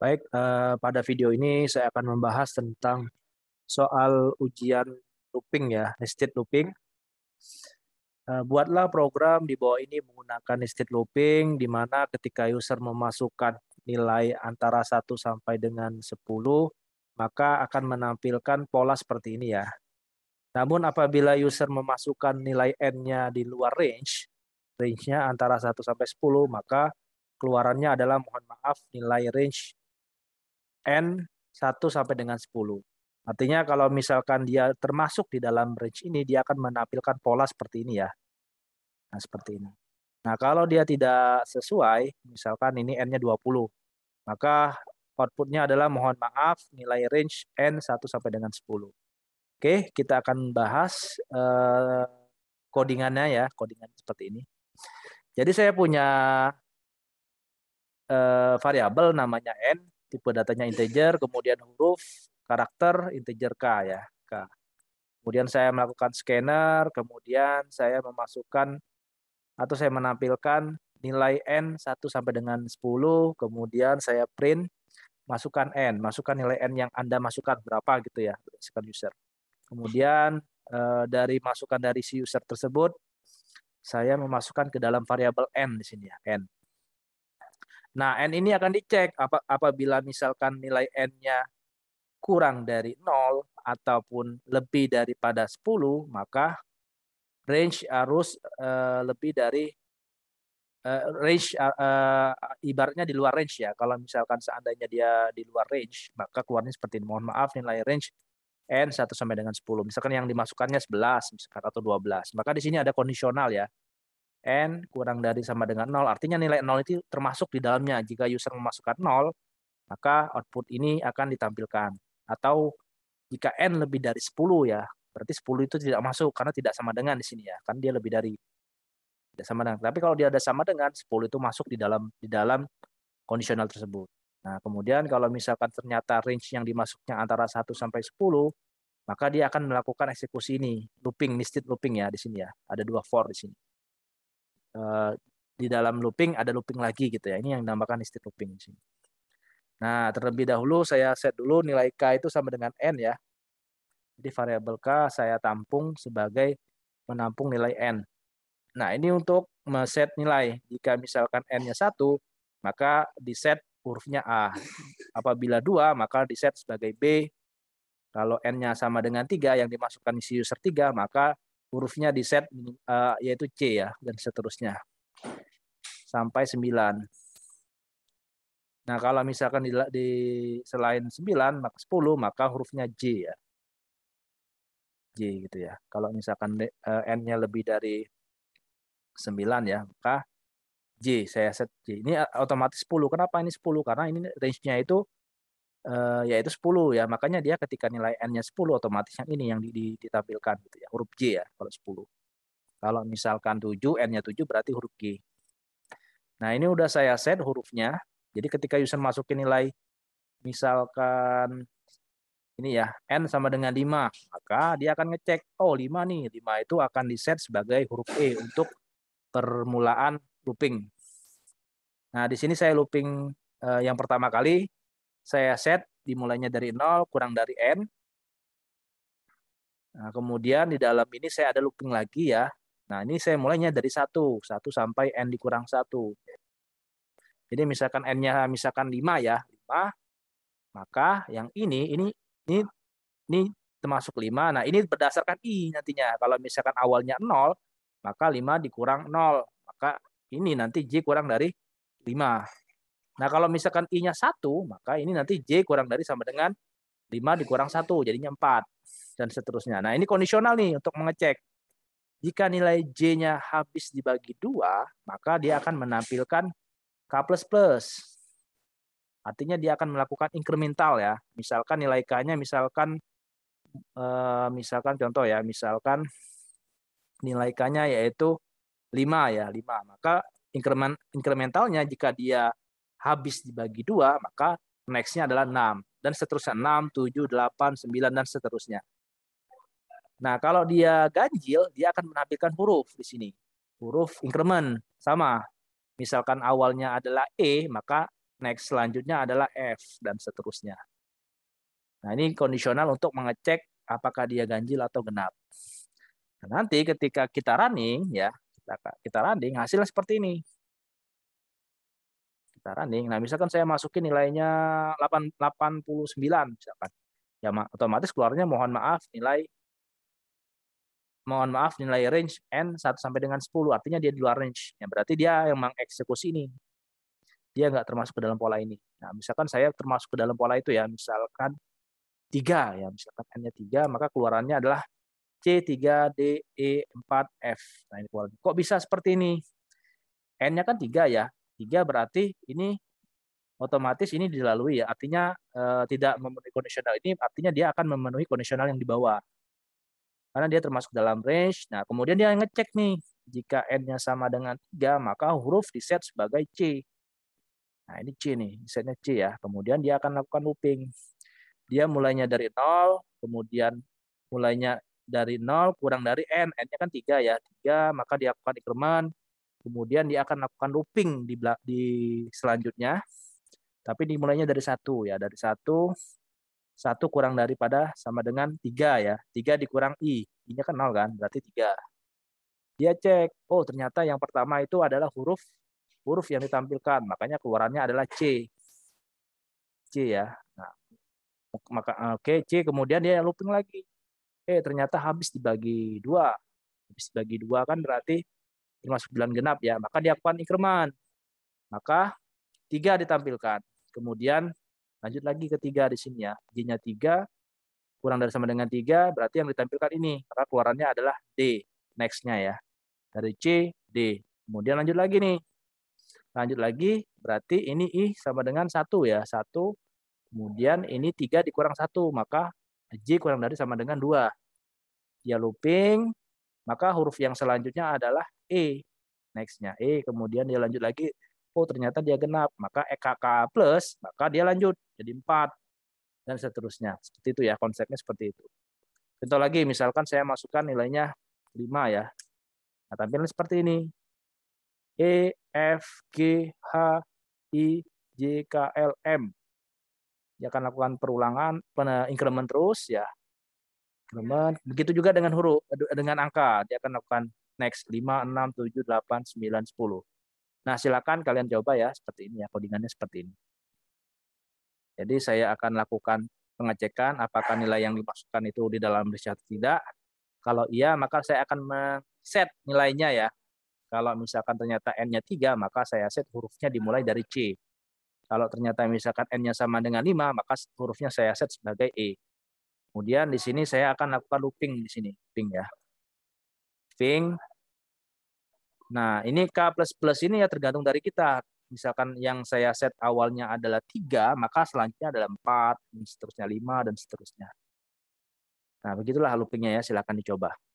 Baik, eh, pada video ini saya akan membahas tentang soal ujian looping ya, nested looping. Eh, buatlah program di bawah ini menggunakan nested looping, di mana ketika user memasukkan nilai antara 1 sampai dengan 10, maka akan menampilkan pola seperti ini ya. Namun apabila user memasukkan nilai n-nya di luar range, range-nya antara 1 sampai 10, maka keluarannya adalah mohon maaf nilai range N 1 sampai dengan 10. Artinya kalau misalkan dia termasuk di dalam range ini, dia akan menampilkan pola seperti ini ya. Nah, seperti ini. Nah, kalau dia tidak sesuai, misalkan ini N-nya 20, maka outputnya adalah mohon maaf nilai range N 1 sampai dengan 10. Oke, kita akan bahas kodingannya eh, codingannya ya, codingannya seperti ini. Jadi saya punya eh, variabel namanya N tipe datanya integer, kemudian huruf, karakter, integer K ya. K. Kemudian saya melakukan scanner, kemudian saya memasukkan atau saya menampilkan nilai N 1 sampai dengan 10, kemudian saya print masukkan N, masukkan nilai N yang Anda masukkan berapa gitu ya, berdasarkan user. Kemudian eh, dari masukan dari si user tersebut, saya memasukkan ke dalam variabel N di sini ya, N. Nah, N ini akan dicek ap apabila misalkan nilai N-nya kurang dari 0 ataupun lebih daripada 10, maka range arus uh, lebih dari uh, range uh, ibaratnya di luar range ya. Kalau misalkan seandainya dia di luar range, maka keluarnya seperti ini. Mohon maaf nilai range n 1 sampai dengan 10. Misalkan yang dimasukkannya 11 misalkan atau 12. Maka di sini ada kondisional ya n kurang dari sama dengan 0. Artinya nilai 0 itu termasuk di dalamnya. Jika user memasukkan 0, maka output ini akan ditampilkan. Atau jika n lebih dari 10 ya, berarti 10 itu tidak masuk karena tidak sama dengan di sini ya. Kan dia lebih dari tidak sama dengan. Tapi kalau dia ada sama dengan 10 itu masuk di dalam di dalam kondisional tersebut. Nah, kemudian kalau misalkan ternyata range yang dimasuknya antara 1 sampai 10, maka dia akan melakukan eksekusi ini, looping, nested looping ya di sini ya. Ada dua for di sini. Eh, di dalam looping ada looping lagi gitu ya. Ini yang dinamakan nested looping di Nah, terlebih dahulu saya set dulu nilai K itu sama dengan N ya. Jadi variabel K saya tampung sebagai menampung nilai N. Nah, ini untuk set nilai. Jika misalkan N-nya 1, maka di set hurufnya A. Apabila 2, maka di set sebagai B. Kalau N-nya sama dengan 3 yang dimasukkan isi user 3, maka hurufnya di set uh, yaitu C ya dan seterusnya sampai 9. Nah, kalau misalkan di, di selain 9 maka 10 maka hurufnya J ya. J gitu ya. Kalau misalkan eh, n-nya lebih dari 9 ya, maka J saya set J. Ini eh, otomatis 10. Kenapa ini 10? Karena ini range-nya itu uh, itu 10 ya. Makanya dia ketika nilai n-nya 10 otomatis yang ini yang ditampilkan gitu ya, huruf J ya kalau 10. Kalau misalkan 7 n-nya 7 berarti huruf G. Nah, ini udah saya set hurufnya. Jadi ketika user masukin nilai misalkan ini ya, n sama dengan 5, maka dia akan ngecek oh 5 nih. 5 itu akan di-set sebagai huruf E untuk permulaan looping. Nah, di sini saya looping eh, yang pertama kali saya set dimulainya dari nol kurang dari n. Nah, kemudian di dalam ini saya ada looping lagi ya. Nah, ini saya mulainya dari satu 1 sampai n dikurang satu. Jadi misalkan n-nya misalkan lima ya, 5. Maka yang ini ini ini ini termasuk lima. Nah, ini berdasarkan i nantinya. Kalau misalkan awalnya nol maka lima dikurang nol Maka ini nanti j kurang dari lima. Nah, kalau misalkan I-nya 1, maka ini nanti J kurang dari sama dengan 5 dikurang 1, jadinya 4, dan seterusnya. Nah, ini kondisional nih untuk mengecek. Jika nilai J-nya habis dibagi 2, maka dia akan menampilkan K++. Artinya dia akan melakukan incremental ya. Misalkan nilai K-nya misalkan eh, misalkan contoh ya, misalkan nilai K-nya yaitu 5 ya, 5. Maka incremental incrementalnya jika dia habis dibagi dua maka next-nya adalah 6 dan seterusnya 6, 7, 8, 9 dan seterusnya. Nah, kalau dia ganjil, dia akan menampilkan huruf di sini. Huruf increment sama. Misalkan awalnya adalah E, maka next selanjutnya adalah F dan seterusnya. Nah, ini kondisional untuk mengecek apakah dia ganjil atau genap. Nah, nanti ketika kita running ya, kita running hasilnya seperti ini kita running. Nah, misalkan saya masukin nilainya 8, 89 misalkan. Ya otomatis keluarnya mohon maaf nilai mohon maaf nilai range n 1 sampai dengan 10 artinya dia di luar range. Ya berarti dia yang mengeksekusi ini. Dia nggak termasuk ke dalam pola ini. Nah, misalkan saya termasuk ke dalam pola itu ya, misalkan 3 ya, misalkan n-nya 3, maka keluarannya adalah c 3 E 4 f Nah, ini Kok bisa seperti ini? N-nya kan 3 ya tiga berarti ini otomatis ini dilalui ya. Artinya eh, tidak memenuhi kondisional ini artinya dia akan memenuhi kondisional yang di bawah. Karena dia termasuk dalam range. Nah, kemudian dia ngecek nih jika n-nya sama dengan 3, maka huruf di set sebagai C. Nah, ini C nih, setnya C ya. Kemudian dia akan lakukan looping. Dia mulainya dari 0, kemudian mulainya dari 0 kurang dari N. N-nya kan 3 ya. 3, maka dia akan increment Kemudian dia akan melakukan looping di di selanjutnya. Tapi dimulainya dari satu ya, dari satu satu kurang daripada sama dengan tiga ya. Tiga dikurang i, i kan nol kan, berarti tiga. Dia cek, oh ternyata yang pertama itu adalah huruf huruf yang ditampilkan, makanya keluarannya adalah c. C ya. Nah, maka eh, oke okay, C kemudian dia looping lagi. Eh ternyata habis dibagi dua. Habis dibagi dua kan berarti termasuk bulan genap ya, maka akan ikraman Maka tiga ditampilkan. Kemudian lanjut lagi ke tiga di sini ya. G-nya tiga, kurang dari sama dengan tiga, berarti yang ditampilkan ini. Maka keluarannya adalah D, next-nya ya. Dari C, D. Kemudian lanjut lagi nih. Lanjut lagi, berarti ini I sama dengan satu ya. satu Kemudian ini tiga dikurang satu maka J kurang dari sama dengan dua Dia looping, maka huruf yang selanjutnya adalah E. Nextnya E, kemudian dia lanjut lagi. Oh ternyata dia genap, maka EKK plus, maka dia lanjut jadi empat Dan seterusnya. Seperti itu ya, konsepnya seperti itu. Contoh lagi, misalkan saya masukkan nilainya 5 ya. Nah, tampilan seperti ini. E, F, G, H, I, J, K, L, M. Dia akan lakukan perulangan, increment terus ya teman Begitu juga dengan huruf dengan angka, dia akan lakukan next 5 6 7 8 9 10. Nah, silakan kalian coba ya seperti ini ya, codingannya seperti ini. Jadi saya akan lakukan pengecekan apakah nilai yang dimasukkan itu di dalam list atau tidak. Kalau iya, maka saya akan set nilainya ya. Kalau misalkan ternyata n-nya 3, maka saya set hurufnya dimulai dari C. Kalau ternyata misalkan n-nya sama dengan 5, maka hurufnya saya set sebagai E. Kemudian di sini saya akan lakukan looping di sini, ping ya. Ping. Nah, ini K++ ini ya tergantung dari kita. Misalkan yang saya set awalnya adalah 3, maka selanjutnya adalah 4, dan seterusnya 5, dan seterusnya. Nah, begitulah loopingnya ya. Silakan dicoba.